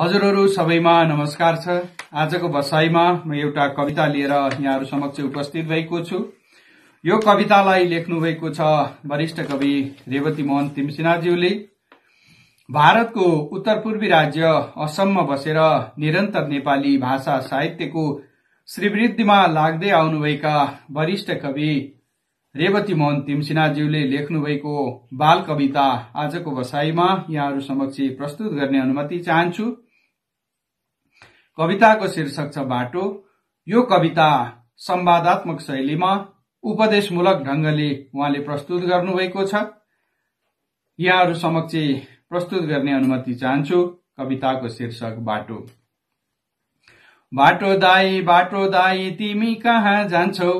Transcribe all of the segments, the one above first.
हजुरहरू सबैमा नमस्कार छ आजको वसाईमा म एउटा कविता लिएर यहाँहरू समक्ष उपस्थित भएको छु यो कवितालाई लेख्नुभएको छ वरिष्ठ कवि रेवती मोहन तिमसिन्हाज्यूले भारतको उत्तर पूर्वी राज्य असममा बसेर निरन्तर नेपाली भाषा साहित्यको श्रीवृद्धिमा लाग्दै आउनुभएका वरिष्ठ कवि रेवती मोहन तिमसिन्हाज्यूले लेख्नुभएको बाल कविता आजको वसाईमा यहाँहरू समक्ष प्रस्तुत गर्ने अनुमति चाहन्छु कविताको शीर्षक छ बाटो यो कविता संवादात्मक शैलीमा उपदेशमूलक ढङ्गले उहाँले प्रस्तुत गर्नुभएको छ यहाँहरू समक्ष प्रस्तुत गर्ने अनुमति चाहन्छु कविताको शीर्षक बाटो बाटो दाई बाटो दाई तिमी कहाँ जान्छौ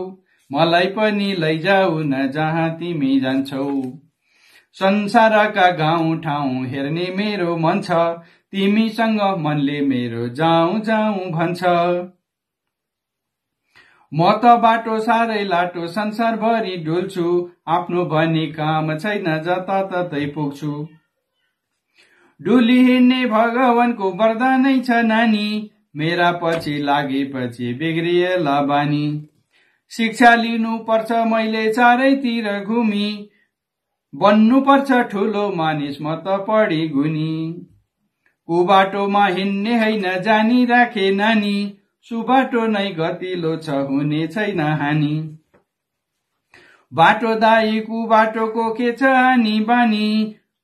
मलाई पनि लैजाऊ न जहाँ तिमी जान्छौ संसारका गाउँ ठाउँ हेर्ने मेरो मन छ तिमीसँग मनले मेरो जाउँ जाउँ भन्छ म त बाटो साह्रै लाटो संसारभरि डुल्छु आफ्नो भन्ने काम छैन जताततै पुग्छु डुली हिँड्ने भगवानको वरदानै छ नानी मेरा पछि लागेपछि बिग्रिएला बानी शिक्षा पर्छ मैले चारैतिर घुमी बन्नु पर्छ ठुलो मानिस म त पढी गुनी ऊ बाटोमा हिँड्ने होइन जानी राखे नानी सुबाटो नै गतिलो छ हुने छैन हानी बाटो दाई कु बाटोको के छ हानी बानी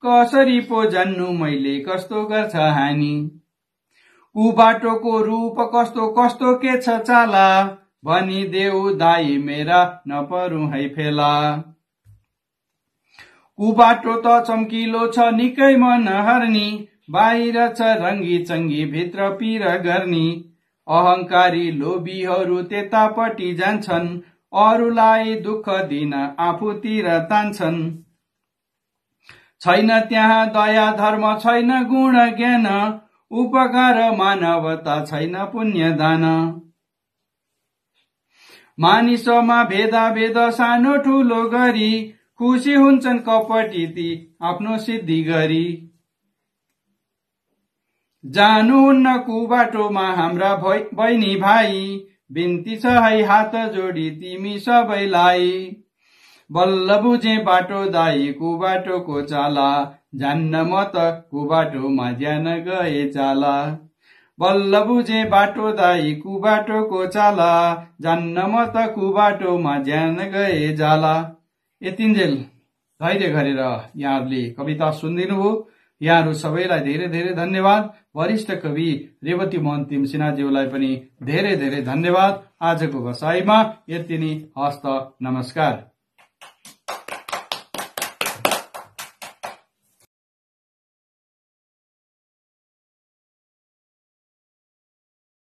कसरी पो जान्नु मैले कस्तो गर्छ हानी ऊ बाटोको रूप कस्तो कस्तो के छ चाला भनिदेऊ दाई मेरा नपरु है फेला कुबाटो त चम्किलो छ निकै मन हर्नी बाहिर छ रङ्गी चङ्गी भित्र पिर गर्ने अहङ्कारी लोभीहरू त्यतापट्टि जान्छन् अरूलाई दुःख दिन आफूतिर तान्छन् छैन त्यहाँ दया धर्म छैन गुण ज्ञान उपकार मानवता छैन पुण्य दान मानिसमा भेदा भेद सानो ठुलो गरी खुसी हुन्छन् कपटी ती आफ्नो सिद्धि गरी जानुहुन्न कुबाटोमा हाम्रा बहिनी भाइ बिन्ती छ है हात जोडी तिमी सबैलाई बल्ल बुझे बाटो दाई बाटोको चाला जान्न म त कुबाटोमा ज्यान गए चाला बल्ल बुझे बाटो दाई कु बाटोको चाला जान्न म त कुबाटोमा ज्यान गए जाला यतिन्जेल धैर्य गरेर यहाँहरूले कविता सुनिदिनु भयो यहाँहरू सबैलाई धेरै धेरै धन्यवाद वरिष्ठ कवि रेवती मोहन सिन्हाज्यूलाई पनि धेरै धेरै धन्यवाद आजको घसाईमा यति नै हस्त नमस्कार